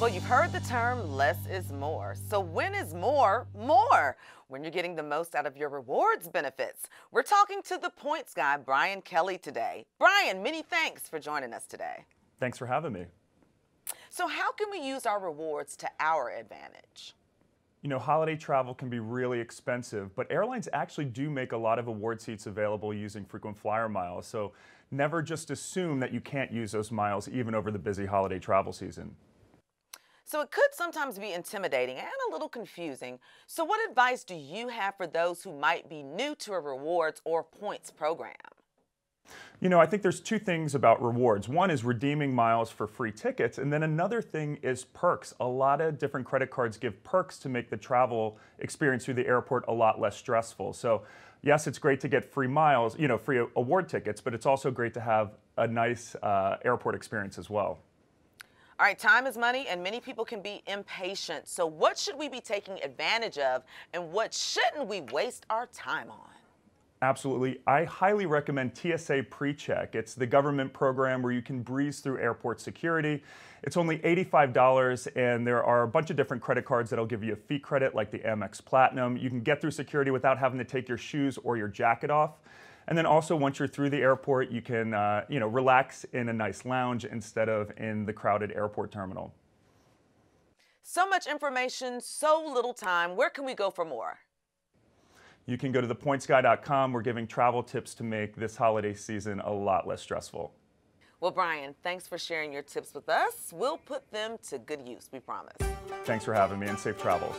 Well, you've heard the term less is more. So when is more more? When you're getting the most out of your rewards benefits. We're talking to the points guy, Brian Kelly, today. Brian, many thanks for joining us today. Thanks for having me. So how can we use our rewards to our advantage? You know, holiday travel can be really expensive, but airlines actually do make a lot of award seats available using frequent flyer miles. So never just assume that you can't use those miles even over the busy holiday travel season. So it could sometimes be intimidating and a little confusing. So, what advice do you have for those who might be new to a rewards or points program? You know, I think there's two things about rewards. One is redeeming miles for free tickets, and then another thing is perks. A lot of different credit cards give perks to make the travel experience through the airport a lot less stressful. So, yes, it's great to get free miles, you know, free award tickets, but it's also great to have a nice uh, airport experience as well. All right, time is money, and many people can be impatient. So, what should we be taking advantage of, and what shouldn't we waste our time on? Absolutely. I highly recommend TSA PreCheck. It's the government program where you can breeze through airport security. It's only $85, and there are a bunch of different credit cards that'll give you a fee credit, like the Amex Platinum. You can get through security without having to take your shoes or your jacket off. And then also once you're through the airport, you can uh, you know relax in a nice lounge instead of in the crowded airport terminal. So much information, so little time. Where can we go for more? You can go to thepointsguy.com. We're giving travel tips to make this holiday season a lot less stressful. Well, Brian, thanks for sharing your tips with us. We'll put them to good use, we promise. Thanks for having me and safe travels.